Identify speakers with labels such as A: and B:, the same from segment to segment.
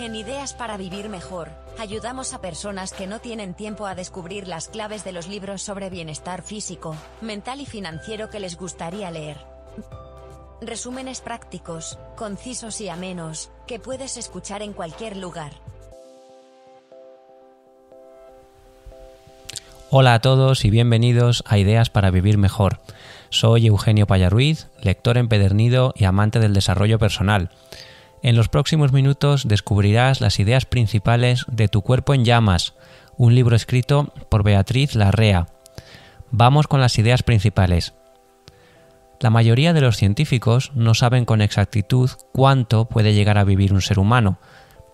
A: En Ideas para Vivir Mejor, ayudamos a personas que no tienen tiempo a descubrir las claves de los libros sobre bienestar físico, mental y financiero que les gustaría leer. Resúmenes prácticos, concisos y amenos, que puedes escuchar en cualquier lugar. Hola a todos y bienvenidos a Ideas para Vivir Mejor. Soy Eugenio Payarruiz, lector empedernido y amante del desarrollo personal. En los próximos minutos descubrirás las ideas principales de Tu cuerpo en llamas, un libro escrito por Beatriz Larrea. Vamos con las ideas principales. La mayoría de los científicos no saben con exactitud cuánto puede llegar a vivir un ser humano,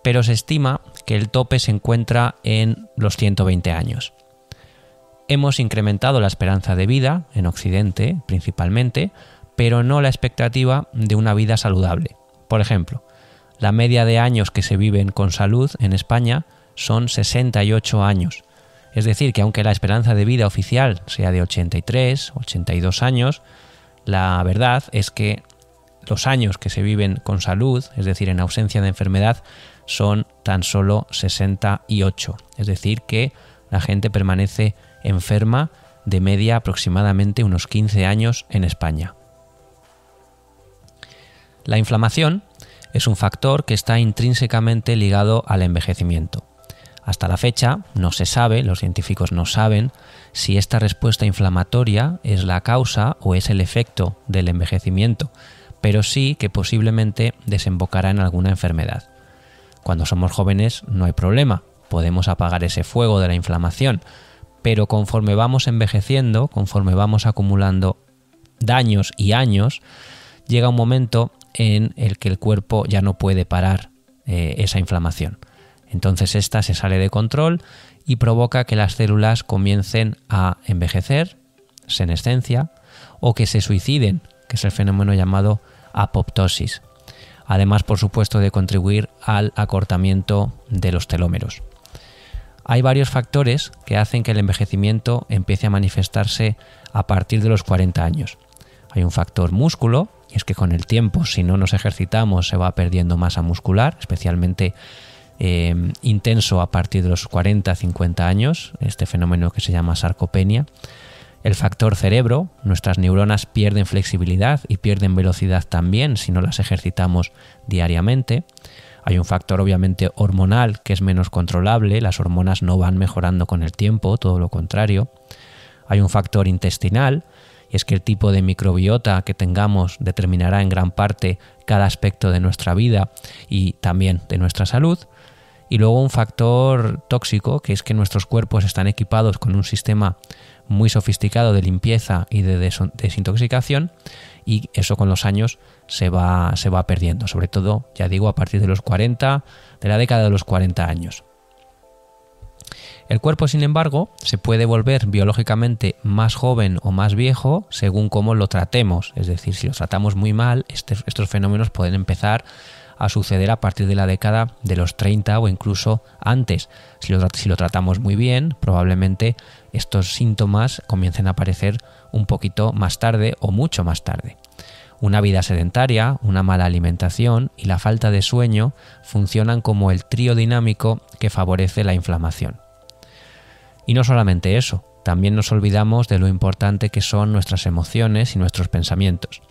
A: pero se estima que el tope se encuentra en los 120 años. Hemos incrementado la esperanza de vida, en Occidente principalmente, pero no la expectativa de una vida saludable. Por ejemplo, la media de años que se viven con salud en España son 68 años. Es decir, que aunque la esperanza de vida oficial sea de 83, 82 años, la verdad es que los años que se viven con salud, es decir, en ausencia de enfermedad, son tan solo 68. Es decir, que la gente permanece enferma de media aproximadamente unos 15 años en España. La inflamación es un factor que está intrínsecamente ligado al envejecimiento. Hasta la fecha no se sabe, los científicos no saben, si esta respuesta inflamatoria es la causa o es el efecto del envejecimiento, pero sí que posiblemente desembocará en alguna enfermedad. Cuando somos jóvenes no hay problema, podemos apagar ese fuego de la inflamación, pero conforme vamos envejeciendo, conforme vamos acumulando daños y años, llega un momento en el que el cuerpo ya no puede parar eh, esa inflamación. Entonces esta se sale de control y provoca que las células comiencen a envejecer, senescencia, o que se suiciden, que es el fenómeno llamado apoptosis. Además, por supuesto, de contribuir al acortamiento de los telómeros. Hay varios factores que hacen que el envejecimiento empiece a manifestarse a partir de los 40 años. Hay un factor músculo, es que con el tiempo, si no nos ejercitamos, se va perdiendo masa muscular, especialmente eh, intenso a partir de los 40-50 años, este fenómeno que se llama sarcopenia. El factor cerebro, nuestras neuronas pierden flexibilidad y pierden velocidad también si no las ejercitamos diariamente. Hay un factor obviamente hormonal que es menos controlable, las hormonas no van mejorando con el tiempo, todo lo contrario. Hay un factor intestinal, es que el tipo de microbiota que tengamos determinará en gran parte cada aspecto de nuestra vida y también de nuestra salud. Y luego un factor tóxico, que es que nuestros cuerpos están equipados con un sistema muy sofisticado de limpieza y de desintoxicación y eso con los años se va, se va perdiendo, sobre todo, ya digo, a partir de los 40, de la década de los 40 años. El cuerpo, sin embargo, se puede volver biológicamente más joven o más viejo según cómo lo tratemos. Es decir, si lo tratamos muy mal, este, estos fenómenos pueden empezar a suceder a partir de la década de los 30 o incluso antes. Si lo, si lo, tratamos muy bien, probablemente estos síntomas comiencen a aparecer un poquito más tarde o mucho más tarde. Una vida sedentaria, una mala alimentación y la falta de sueño funcionan como el trío dinámico que favorece la inflamación. Y no solamente eso, también nos olvidamos de lo importante que son nuestras emociones y nuestros pensamientos.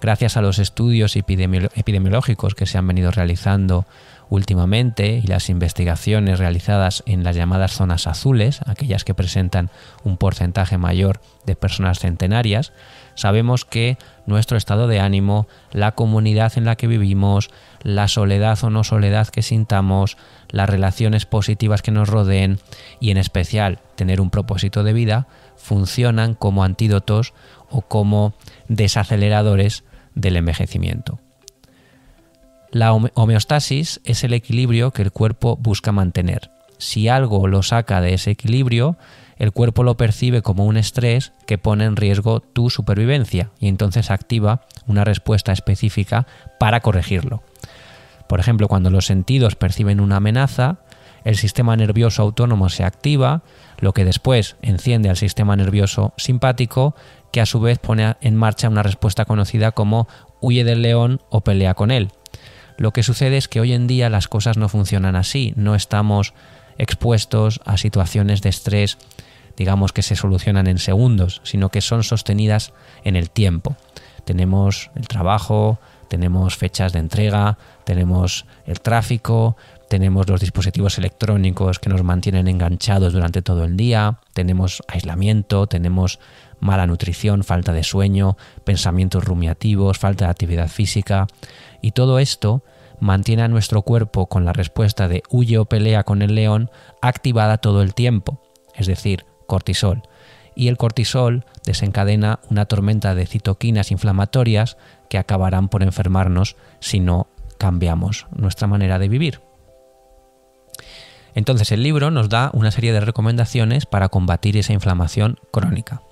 A: Gracias a los estudios epidemiológicos que se han venido realizando Últimamente, y las investigaciones realizadas en las llamadas zonas azules, aquellas que presentan un porcentaje mayor de personas centenarias, sabemos que nuestro estado de ánimo, la comunidad en la que vivimos, la soledad o no soledad que sintamos, las relaciones positivas que nos rodeen y en especial tener un propósito de vida, funcionan como antídotos o como desaceleradores del envejecimiento. La homeostasis es el equilibrio que el cuerpo busca mantener. Si algo lo saca de ese equilibrio, el cuerpo lo percibe como un estrés que pone en riesgo tu supervivencia y entonces activa una respuesta específica para corregirlo. Por ejemplo, cuando los sentidos perciben una amenaza, el sistema nervioso autónomo se activa, lo que después enciende al sistema nervioso simpático, que a su vez pone en marcha una respuesta conocida como huye del león o pelea con él. Lo que sucede es que hoy en día las cosas no funcionan así, no estamos expuestos a situaciones de estrés, digamos que se solucionan en segundos, sino que son sostenidas en el tiempo. Tenemos el trabajo, tenemos fechas de entrega, tenemos el tráfico, tenemos los dispositivos electrónicos que nos mantienen enganchados durante todo el día, tenemos aislamiento, tenemos mala nutrición, falta de sueño, pensamientos rumiativos, falta de actividad física, y todo esto mantiene a nuestro cuerpo con la respuesta de huye o pelea con el león activada todo el tiempo, es decir, cortisol. Y el cortisol desencadena una tormenta de citoquinas inflamatorias que acabarán por enfermarnos si no cambiamos nuestra manera de vivir. Entonces el libro nos da una serie de recomendaciones para combatir esa inflamación crónica.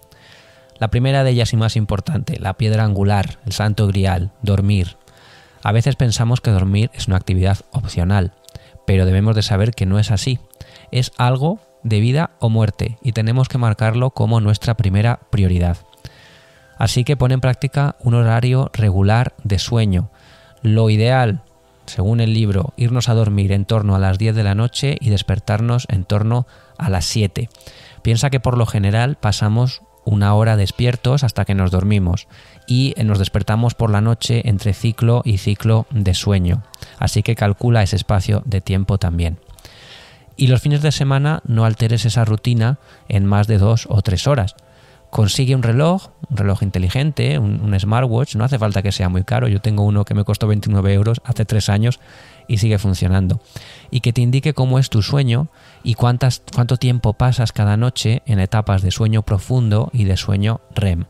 A: La primera de ellas y más importante, la piedra angular, el santo grial, dormir. A veces pensamos que dormir es una actividad opcional, pero debemos de saber que no es así. Es algo de vida o muerte y tenemos que marcarlo como nuestra primera prioridad. Así que pone en práctica un horario regular de sueño. Lo ideal, según el libro, irnos a dormir en torno a las 10 de la noche y despertarnos en torno a las 7. Piensa que por lo general pasamos una hora despiertos hasta que nos dormimos y eh, nos despertamos por la noche entre ciclo y ciclo de sueño. Así que calcula ese espacio de tiempo también. Y los fines de semana no alteres esa rutina en más de dos o tres horas consigue un reloj, un reloj inteligente, un, smartwatch, no hace falta que sea muy caro, yo tengo uno que me costó 29 euros hace tres años y sigue funcionando, y que te indique cómo es tu sueño y cuántas, cuánto tiempo pasas cada noche en etapas de sueño profundo y de sueño REM.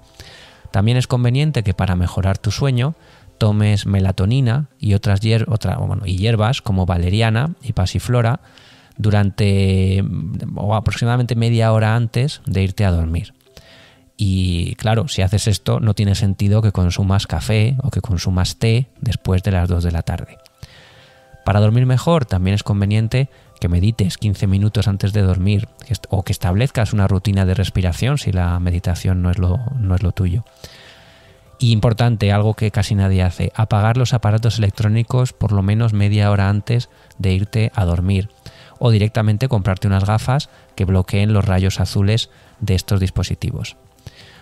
A: También es conveniente que para mejorar tu sueño tomes melatonina y otras y hierbas como valeriana y pasiflora durante o aproximadamente media hora antes de irte a dormir. Y claro, si haces esto no tiene sentido que consumas café o que consumas té después de las 2 de la tarde. Para dormir mejor también es conveniente que medites 15 minutos antes de dormir o que establezcas una rutina de respiración si la meditación no es lo, no es lo tuyo. Y importante, algo que casi nadie hace, apagar los aparatos electrónicos por lo menos media hora antes de irte a dormir o directamente comprarte unas gafas que bloqueen los rayos azules de estos dispositivos.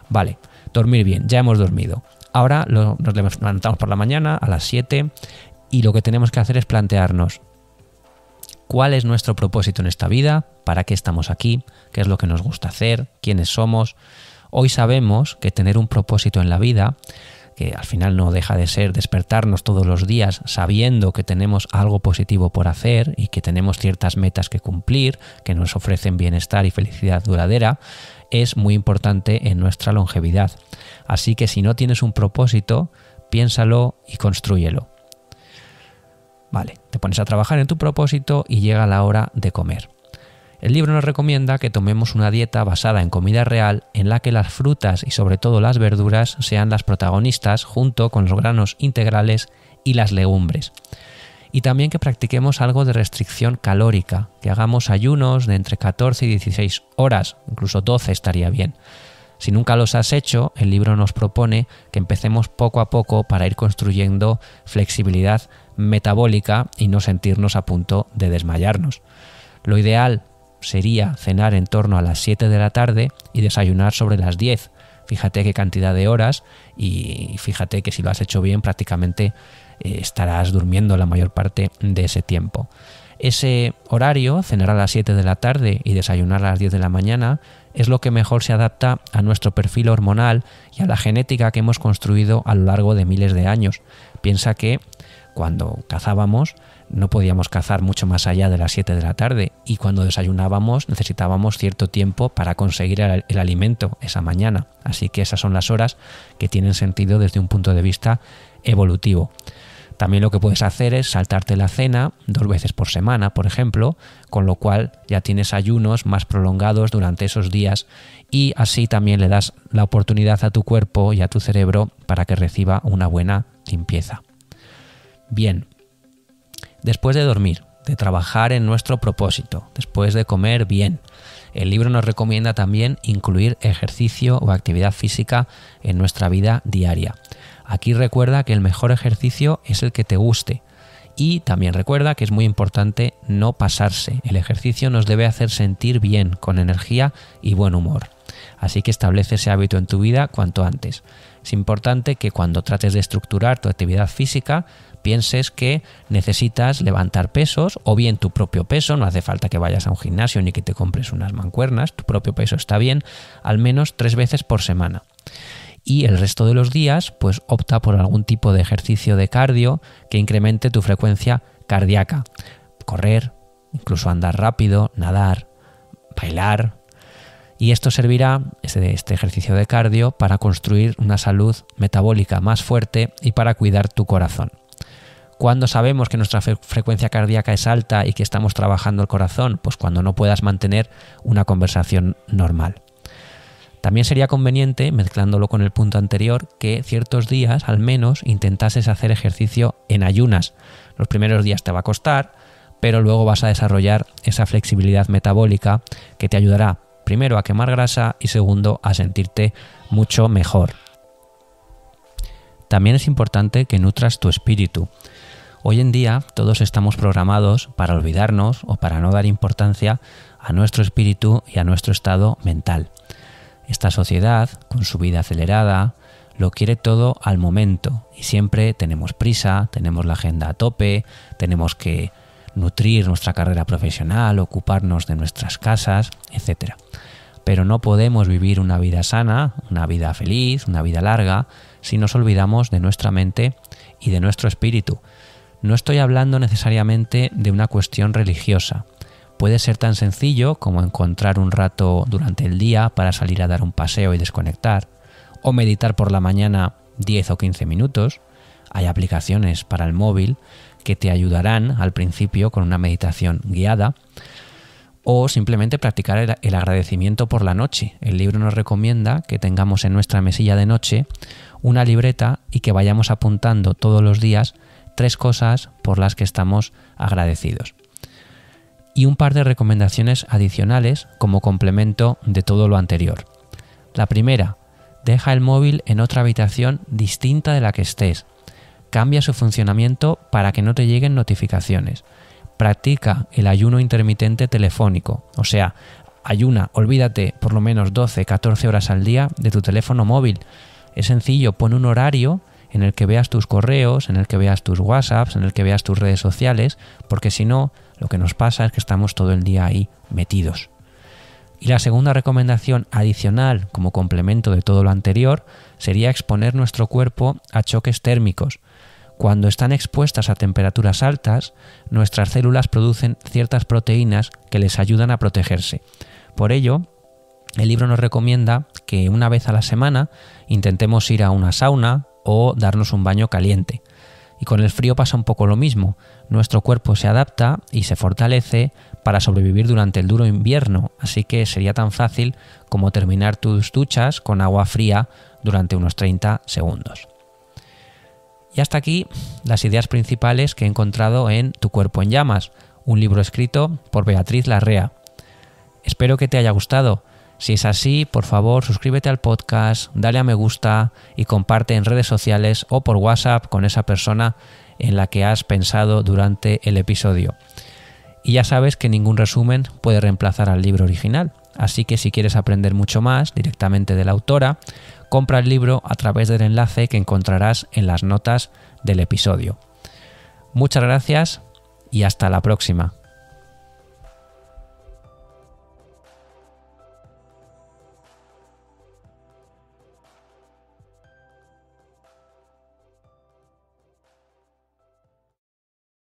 A: Vale, dormir bien, ya hemos dormido. Ahora nos levantamos por la mañana a las 7 y lo que tenemos que hacer es plantearnos cuál es nuestro propósito en esta vida, para qué estamos aquí, qué es lo que nos gusta hacer, quiénes somos. Hoy sabemos que tener un propósito en la vida que al final no deja de ser despertarnos todos los días sabiendo que tenemos algo positivo por hacer y que tenemos ciertas metas que cumplir, que nos ofrecen bienestar y felicidad duradera, es muy importante en nuestra longevidad. Así que si no tienes un propósito, piénsalo y construyelo. Vale, te pones a trabajar en tu propósito y llega la hora de comer. El libro nos recomienda que tomemos una dieta basada en comida real en la que las frutas y sobre todo las verduras sean las protagonistas junto con los granos integrales y las legumbres. Y también que practiquemos algo de restricción calórica, que hagamos ayunos de entre 14 y 16 horas, incluso 12 estaría bien. Si nunca los has hecho, el libro nos propone que empecemos poco a poco para ir construyendo flexibilidad metabólica y no sentirnos a punto de desmayarnos. Lo ideal sería cenar en torno a las 7 de la tarde y desayunar sobre las 10. Fíjate qué cantidad de horas y fíjate que si lo has hecho bien prácticamente eh, estarás durmiendo la mayor parte de ese tiempo. Ese horario, cenar a las 7 de la tarde y desayunar a las 10 de la mañana, es lo que mejor se adapta a nuestro perfil hormonal y a la genética que hemos construido a lo largo de miles de años. Piensa que cuando cazábamos, no podíamos cazar mucho más allá de las 7 de la tarde y cuando desayunábamos necesitábamos cierto tiempo para conseguir el, el, alimento esa mañana. Así que esas son las horas que tienen sentido desde un punto de vista evolutivo. También lo que puedes hacer es saltarte la cena dos veces por semana, por ejemplo, con lo cual ya tienes ayunos más prolongados durante esos días y así también le das la oportunidad a tu cuerpo y a tu cerebro para que reciba una buena limpieza. Bien, Después de dormir, de trabajar en nuestro propósito, después de comer bien. El libro nos recomienda también incluir ejercicio o actividad física en nuestra vida diaria. Aquí recuerda que el mejor ejercicio es el que te guste. Y también recuerda que es muy importante no pasarse. El ejercicio nos debe hacer sentir bien, con energía y buen humor. Así que establece ese hábito en tu vida cuanto antes es importante que cuando trates de estructurar tu actividad física pienses que necesitas levantar pesos o bien tu propio peso, no hace falta que vayas a un gimnasio ni que te compres unas mancuernas, tu propio peso está bien, al menos tres veces por semana y el resto de los días pues opta por algún tipo de ejercicio de cardio que incremente tu frecuencia cardíaca. Correr, incluso andar rápido, nadar, bailar, y esto servirá, este, este, ejercicio de cardio, para construir una salud metabólica más fuerte y para cuidar tu corazón. Cuando sabemos que nuestra frecuencia cardíaca es alta y que estamos trabajando el corazón? Pues cuando no puedas mantener una conversación normal. También sería conveniente, mezclándolo con el punto anterior, que ciertos días al menos intentases hacer ejercicio en ayunas. Los primeros días te va a costar, pero luego vas a desarrollar esa flexibilidad metabólica que te ayudará primero a quemar grasa y segundo a sentirte mucho mejor. También es importante que nutras tu espíritu. Hoy en día todos estamos programados para olvidarnos o para no dar importancia a nuestro espíritu y a nuestro estado mental. Esta sociedad, con su vida acelerada, lo quiere todo al momento y siempre tenemos prisa, tenemos la agenda a tope, tenemos que nutrir nuestra carrera profesional, ocuparnos de nuestras casas, etc. Pero no podemos vivir una vida sana, una vida feliz, una vida larga, si nos olvidamos de nuestra mente y de nuestro espíritu. No estoy hablando necesariamente de una cuestión religiosa. Puede ser tan sencillo como encontrar un rato durante el día para salir a dar un paseo y desconectar, o meditar por la mañana 10 o 15 minutos. Hay aplicaciones para el móvil que te ayudarán al principio con una meditación guiada, o simplemente practicar el, agradecimiento por la noche. El libro nos recomienda que tengamos en nuestra mesilla de noche una libreta y que vayamos apuntando todos los días tres cosas por las que estamos agradecidos. Y un par de recomendaciones adicionales como complemento de todo lo anterior. La primera, deja el móvil en otra habitación distinta de la que estés. Cambia su funcionamiento para que no te lleguen notificaciones. Practica el ayuno intermitente telefónico, o sea, ayuna, olvídate por lo menos 12, 14 horas al día de tu teléfono móvil. Es sencillo, pon un horario en el que veas tus correos, en el que veas tus WhatsApps, en el que veas tus redes sociales, porque si no, lo que nos pasa es que estamos todo el día ahí metidos. Y la segunda recomendación adicional como complemento de todo lo anterior sería exponer nuestro cuerpo a choques térmicos, cuando están expuestas a temperaturas altas, nuestras células producen ciertas proteínas que les ayudan a protegerse. Por ello, el libro nos recomienda que una vez a la semana intentemos ir a una sauna o darnos un baño caliente. Y con el frío pasa un poco lo mismo. Nuestro cuerpo se adapta y se fortalece para sobrevivir durante el duro invierno, así que sería tan fácil como terminar tus duchas con agua fría durante unos 30 segundos. Y hasta aquí las ideas principales que he encontrado en Tu cuerpo en llamas, un libro escrito por Beatriz Larrea. Espero que te haya gustado. Si es así, por favor, suscríbete al podcast, dale a me gusta y comparte en redes sociales o por WhatsApp con esa persona en la que has pensado durante el episodio. Y ya sabes que ningún resumen puede reemplazar al libro original, así que si quieres aprender mucho más directamente de la autora, compra el libro a través del enlace que encontrarás en las notas del episodio. Muchas gracias y hasta la próxima.